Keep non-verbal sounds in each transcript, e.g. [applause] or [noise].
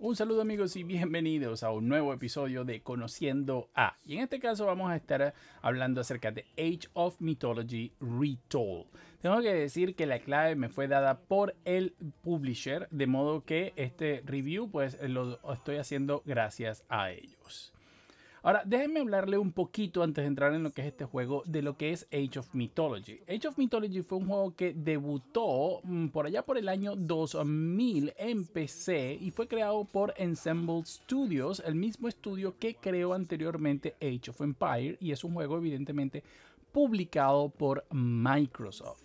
Un saludo amigos y bienvenidos a un nuevo episodio de Conociendo a. Y en este caso vamos a estar hablando acerca de Age of Mythology Retold. Tengo que decir que la clave me fue dada por el publisher, de modo que este review pues lo estoy haciendo gracias a ellos. Ahora, déjenme hablarle un poquito antes de entrar en lo que es este juego de lo que es Age of Mythology. Age of Mythology fue un juego que debutó mm, por allá por el año 2000 en PC y fue creado por Ensemble Studios, el mismo estudio que creó anteriormente Age of Empire y es un juego evidentemente publicado por Microsoft.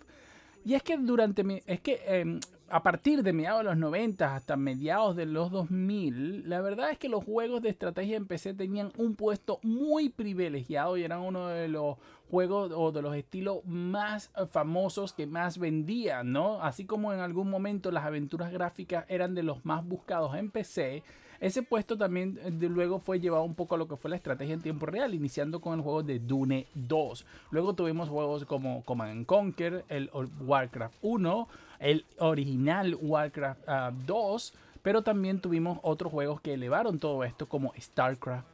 Y es que durante es que em, a partir de mediados de los 90 hasta mediados de los 2000, la verdad es que los juegos de estrategia en PC tenían un puesto muy privilegiado y eran uno de los juegos o de los estilos más famosos que más vendían, ¿no? Así como en algún momento las aventuras gráficas eran de los más buscados en PC, ese puesto también eh, de luego fue llevado un poco a lo que fue la estrategia en tiempo real, iniciando con el juego de Dune 2. Luego tuvimos juegos como Command Conquer, el Warcraft 1, el original Warcraft 2, ah, pero también tuvimos otros juegos que elevaron todo esto como StarCraft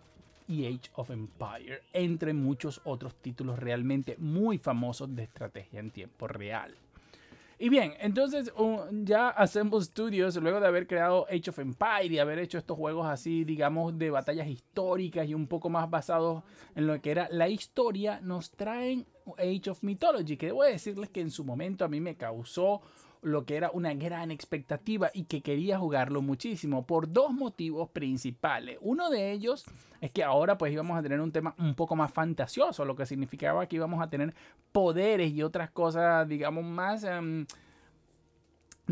y Age of Empire, entre muchos otros títulos realmente muy famosos de estrategia en tiempo real. Y bien, entonces ya Assemble Studios, luego de haber creado Age of Empire y haber hecho estos juegos así, digamos, de batallas históricas y un poco más basados en lo que era la historia, nos traen Age of Mythology, que voy a decirles que en su momento a mí me causó lo que era una gran expectativa y que quería jugarlo muchísimo por dos motivos principales. Uno de ellos es que ahora pues íbamos a tener un tema un poco más fantasioso, lo que significaba que íbamos a tener poderes y otras cosas, digamos, más... Em,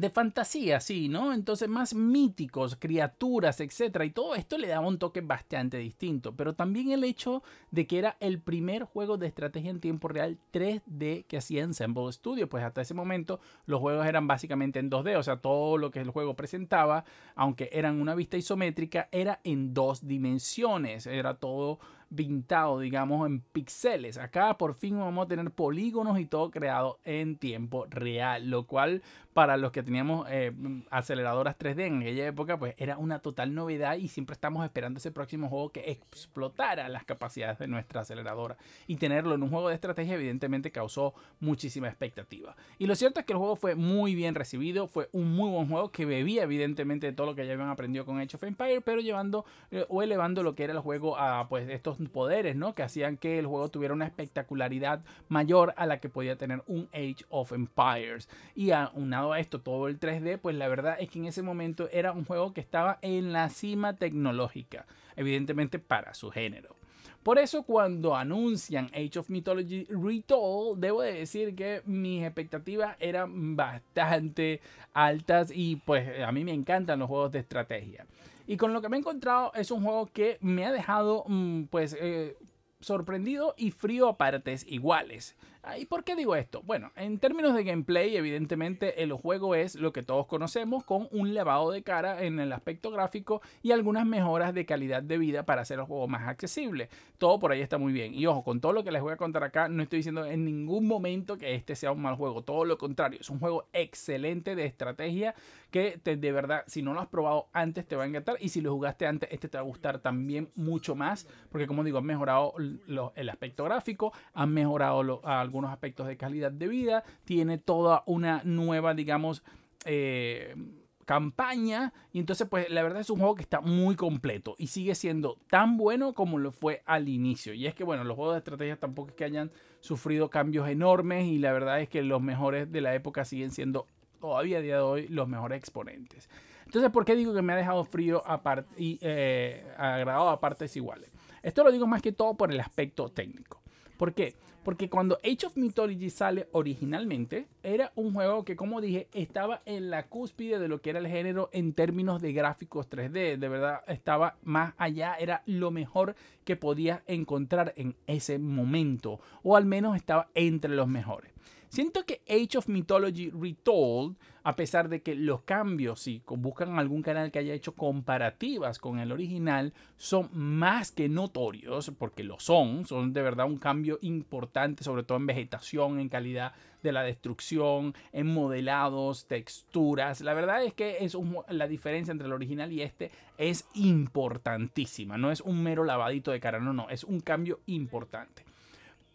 de fantasía, sí, ¿no? Entonces más míticos, criaturas, etcétera, y todo esto le daba un toque bastante distinto, pero también el hecho de que era el primer juego de estrategia en tiempo real 3D que hacía Ensemble Studio, pues hasta ese momento los juegos eran básicamente en 2D, o sea, todo lo que el juego presentaba, aunque eran una vista isométrica, era en dos dimensiones, era todo pintado, digamos, en píxeles. Acá por fin vamos a tener polígonos y todo creado en tiempo real, lo cual para los que teníamos eh, aceleradoras 3D en aquella época, pues era una total novedad y siempre estamos esperando ese próximo juego que explotara las capacidades de nuestra aceleradora. Y tenerlo en un juego de estrategia evidentemente causó muchísima expectativa. Y lo cierto es que el juego fue muy bien recibido, fue un muy buen juego que bebía evidentemente de todo lo que ya habían aprendido con Age of Empire, pero llevando eh, o elevando lo que era el juego a pues estos poderes, ¿no? Que hacían que el juego tuviera una espectacularidad mayor a la que podía tener un Age of Empires. Y aunado a esto, todo el 3D, pues la verdad es que en ese momento era un juego que estaba en la cima tecnológica, evidentemente para su género. Por eso cuando anuncian Age of Mythology Retold, debo de decir que mis expectativas eran bastante altas y pues a mí me encantan los juegos de estrategia. Y con lo que me he encontrado es un juego que me ha dejado mm, pues eh, sorprendido y frío a partes iguales. Ah, ¿Y por qué digo esto? Bueno, en términos de gameplay, evidentemente el juego es lo que todos conocemos, con un lavado de cara en el aspecto gráfico y algunas mejoras de calidad de vida para hacer el juego más accesible. Todo por ahí está muy bien. Y ojo, con todo lo que les voy a contar acá, no estoy diciendo en ningún momento que este sea un mal juego. Todo lo contrario, es un juego excelente de estrategia que de verdad, si no lo has probado antes, te va a encantar. Y si lo jugaste antes, este te va a gustar también mucho más. Porque como digo, han mejorado el aspecto gráfico, han mejorado lo, a algunos aspectos de calidad de vida, tiene toda una nueva, digamos, eh, campaña. Y entonces, pues la verdad es un juego que está muy completo y sigue siendo tan bueno como lo fue al inicio. Y es que, bueno, los juegos de estrategia tampoco es que hayan sufrido cambios enormes y la verdad es que los mejores de la época siguen siendo todavía a día de hoy los mejores exponentes. Entonces, ¿por qué digo que me ha dejado frío y eh, agradado a partes iguales? Esto lo digo más que todo por el aspecto técnico. ¿Por qué? Porque cuando Age of Mythology sale originalmente, era un juego que, como dije, estaba en la cúspide de lo que era el género en términos de gráficos 3D. De verdad, estaba más allá, era lo mejor que podía encontrar en ese momento, o al menos estaba entre los mejores. Siento que Age of Mythology Retold, a pesar de que los cambios, si buscan algún canal que haya hecho comparativas con el original, son más que notorios, porque lo son, son de verdad un cambio importante, sobre todo en vegetación, en calidad de la destrucción, en modelados, texturas. La verdad es que es la diferencia entre el original y este es importantísima, no es un mero lavadito de cara, no, no, es un cambio importante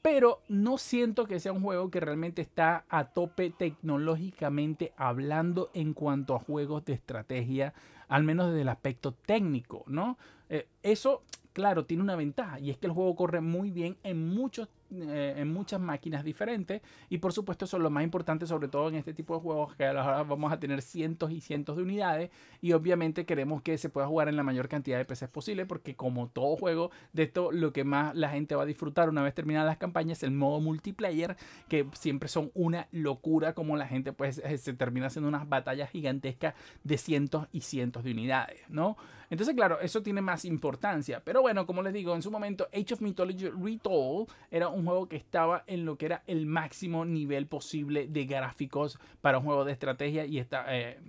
pero no siento que sea un juego que realmente está a tope tecnológicamente hablando en cuanto a juegos de estrategia, al menos desde el aspecto técnico, ¿no? Eh, eso, claro, tiene una ventaja y es que el juego corre muy bien en muchos eh, en muchas máquinas diferentes. Y por supuesto son lo más importante, sobre todo en este tipo de juegos, que ahora vamos a tener cientos y cientos de unidades. Y obviamente queremos que se pueda jugar en la mayor cantidad de PCs posible, porque como todo juego, de esto lo que más la gente va a disfrutar una vez terminadas las campañas es el modo multiplayer, que siempre son una locura como la gente pues eh, se termina haciendo unas batallas gigantescas de cientos y cientos de unidades, ¿no? Entonces, claro, eso tiene más importancia. Pero bueno, como les digo, en su momento Age of Mythology Retold era un juego que estaba en lo que era el máximo nivel posible de gráficos para un juego de estrategia y está, eh,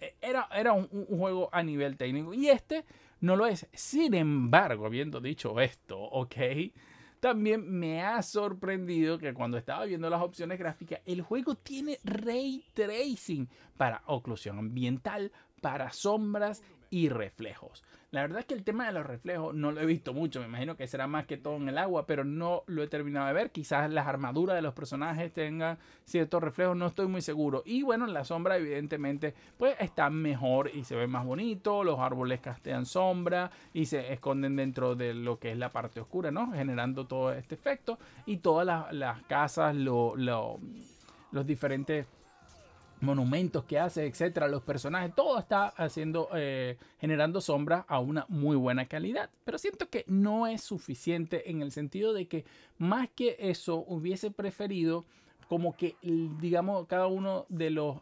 eh, era, era un, juego a nivel técnico. Y este no lo es. Sin embargo, habiendo dicho esto, ok, también me ha sorprendido que cuando estaba viendo las opciones gráficas, el juego tiene ray tracing para oclusión ambiental, para sombras y reflejos. La verdad es que el tema de los reflejos no lo he visto mucho, me imagino que será más que todo en el agua, pero no lo he terminado de ver. Quizás las armaduras de los personajes tengan ciertos reflejos, no estoy muy seguro. Y bueno, la sombra evidentemente pues está mejor y se ve más bonito, los árboles castean sombra y se esconden dentro de lo que es la parte oscura, ¿no? Generando todo este efecto y todas las, casas, los diferentes monumentos que hace, etcétera, los personajes, todo está haciendo, eh, generando sombras a una muy buena calidad. Pero siento que no es suficiente en el sentido de que más que eso hubiese preferido como que, digamos, cada uno de los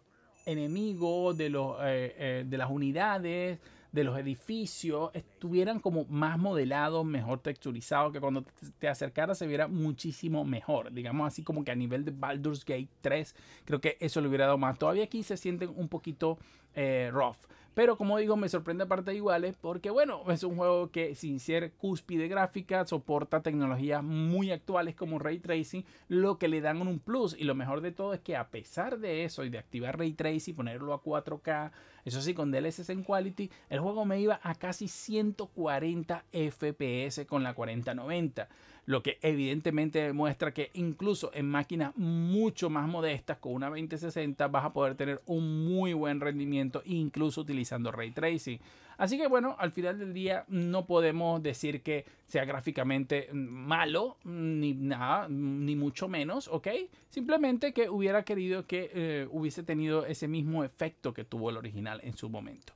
enemigos, de, los, eh, eh, de las unidades, de los edificios estuvieran como más modelados, mejor texturizados, que cuando te acercara se viera muchísimo mejor. Digamos así como que a nivel de Baldur's Gate 3, creo que eso le hubiera dado más. Todavía aquí se sienten un poquito eh, rough. Pero como digo, me sorprende aparte de iguales porque, bueno, es un juego que sin ser cúspide gráfica soporta tecnologías muy actuales como ray tracing, lo que le dan un plus. Y lo mejor de todo es que a pesar de eso y de activar ray tracing, ponerlo a 4K, eso sí, con DLSS en Quality, el juego me iba a casi 140 FPS con la 4090, lo que evidentemente demuestra que incluso en máquinas mucho más modestas con una 2060 vas a poder tener un muy buen rendimiento incluso utilizando ray tracing. Así que bueno, al final del día no podemos decir que sea gráficamente malo, ni nada, ni mucho menos, ¿ok? Simplemente que hubiera querido que eh, hubiese tenido ese mismo efecto que tuvo el original en su momento.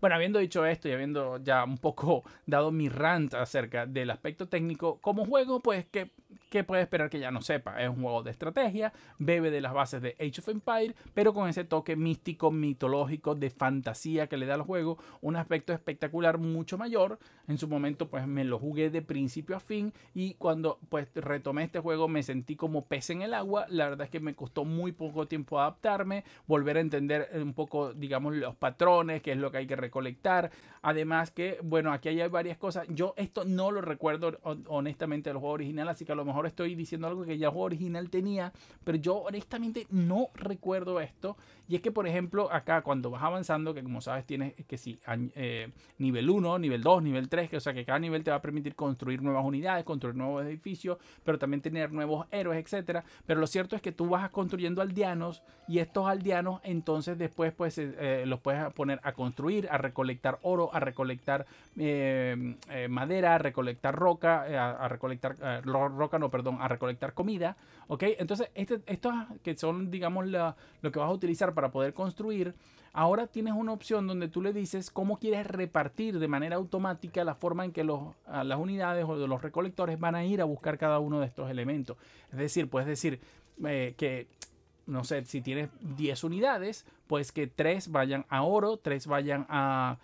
Bueno, habiendo dicho esto y habiendo ya un poco dado mi rant acerca del aspecto técnico, como juego, pues que que puede esperar que ya no sepa. Es un juego de estrategia, bebe de las bases de Age of Empire, pero con ese toque místico, mitológico, de fantasía que le da al juego, un aspecto espectacular mucho mayor. En su momento pues me lo jugué de principio a fin y cuando pues retomé este juego me sentí como pez en el agua. La verdad es que me costó muy poco tiempo adaptarme, volver a entender un poco, digamos, los patrones, qué es lo que hay que recolectar. Además que, bueno, aquí hay varias cosas. Yo esto no lo recuerdo honestamente del juego original, así que lo mejor estoy diciendo algo que ya original tenía, pero yo honestamente no recuerdo esto. Y es que, por ejemplo, acá cuando vas avanzando, que como sabes tienes que si, eh, nivel 1, nivel 2, nivel 3, que o sea que cada nivel te va a permitir construir nuevas unidades, construir nuevos edificios, pero también tener nuevos héroes, etcétera. Pero lo cierto es que tú vas construyendo aldeanos y estos aldeanos entonces después pues eh, eh, los puedes poner a construir, a recolectar oro, a recolectar madera, a recolectar roca, a, a recolectar roca no, perdón, a recolectar comida, ¿ok? Entonces, estos que son, digamos, lo que vas a utilizar para poder construir, ahora tienes una opción donde tú le dices cómo quieres repartir de manera automática la forma en que las unidades o los recolectores van a ir a buscar cada uno de estos elementos. Es decir, puedes decir eh, que, no sé, si tienes 10 unidades, pues que tres vayan a oro, tres vayan a,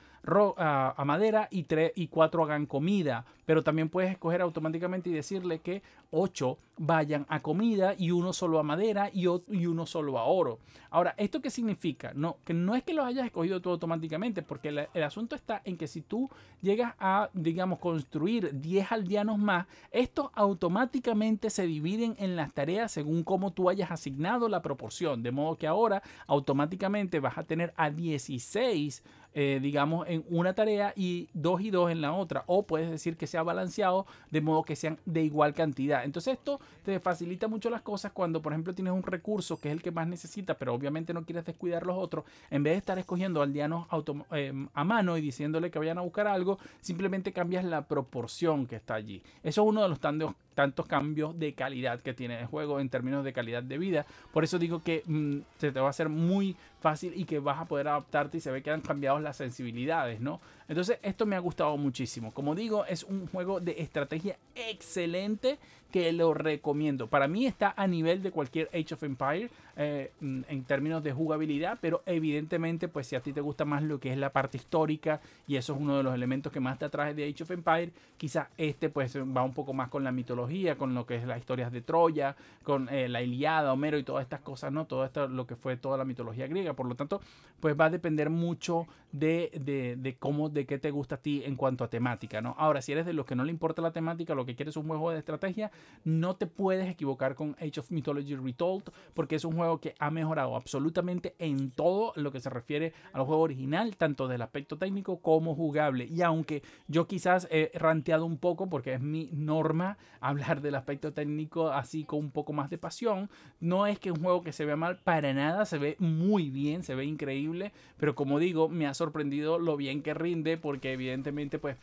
a, madera y, tres, y cuatro hagan comida. Pero también puedes escoger automáticamente y decirle que ocho vayan a comida y uno solo a madera y, y uno solo a oro. Ahora, ¿esto qué significa? No, que no es que los hayas escogido tú automáticamente, porque el, asunto está en que si tú llegas a, digamos, construir 10 aldeanos más, estos automáticamente se dividen en las tareas según cómo tú hayas asignado la proporción. De modo que ahora automáticamente vas a tener a 16, eh, digamos, en una tarea y 2 y 2 en la otra. O puedes decir que sea balanceado de modo que sean de igual cantidad. Entonces esto te facilita mucho las cosas cuando, por ejemplo, tienes un recurso que es el que más necesita pero obviamente no quieres descuidar los otros. En vez de estar escogiendo aldeanos auto, em, a mano y diciéndole que vayan a buscar algo, simplemente cambias la proporción que está allí. Eso es uno de los tandeos tantos cambios de calidad que tiene el juego en términos de calidad de vida. Por eso digo que mm, se te va a hacer muy fácil y que vas a poder adaptarte y se ve que han cambiado las sensibilidades, ¿no? Entonces esto me ha gustado muchísimo. Como digo, es un juego de estrategia excelente que lo recomiendo. Para mí está a nivel de cualquier Age of Empire eh, mm, en términos de jugabilidad, pero evidentemente pues si a ti te gusta más lo que es la parte histórica y eso es uno de los elementos que más te atrae de Age of Empire, quizás este pues va un poco más con la mitología, con lo que es las historias de Troya, con eh, la Iliada, Homero y todas estas cosas, ¿no? Todo esto, lo que fue toda la mitología griega. Por lo tanto, pues va a depender mucho de, de cómo de qué te gusta a ti en cuanto a temática, ¿no? Ahora, si eres de los que no le importa la temática, lo que quieres es un juego de estrategia, no te puedes equivocar con Age of Mythology Retold, porque es un juego que ha mejorado absolutamente en todo lo que se refiere al juego original, tanto del aspecto técnico como jugable. Y aunque yo quizás he ranteado un poco, porque es mi norma [laughs] hablar del aspecto técnico así con un poco más de pasión, no es que un juego que se vea mal para nada, se ve muy bien, se ve increíble, pero como digo, me ha sorprendido lo bien que rinde porque evidentemente pues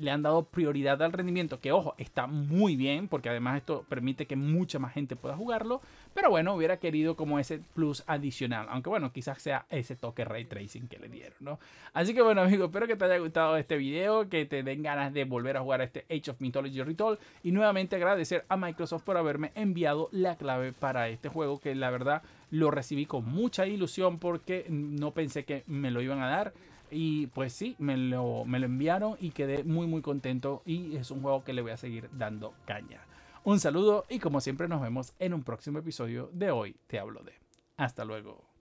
le han dado prioridad al rendimiento, que ojo, está muy bien porque además esto permite que mucha más gente pueda jugarlo, pero bueno, hubiera querido como ese plus adicional, aunque bueno, quizás sea ese toque ray tracing que le dieron, ¿no? Así que bueno, amigos, espero que te haya gustado este video, que te den ganas de volver a jugar a este Age of Mythology Ritual y nuevamente agradecer a Microsoft por haberme enviado la clave para este juego que la verdad lo recibí con mucha ilusión porque no pensé que me lo iban a dar. Y pues sí, me lo, me lo enviaron y quedé muy muy contento y es un juego que le voy a seguir dando caña. Un saludo y como siempre nos vemos en un próximo episodio de Hoy Te Hablo de. Hasta luego.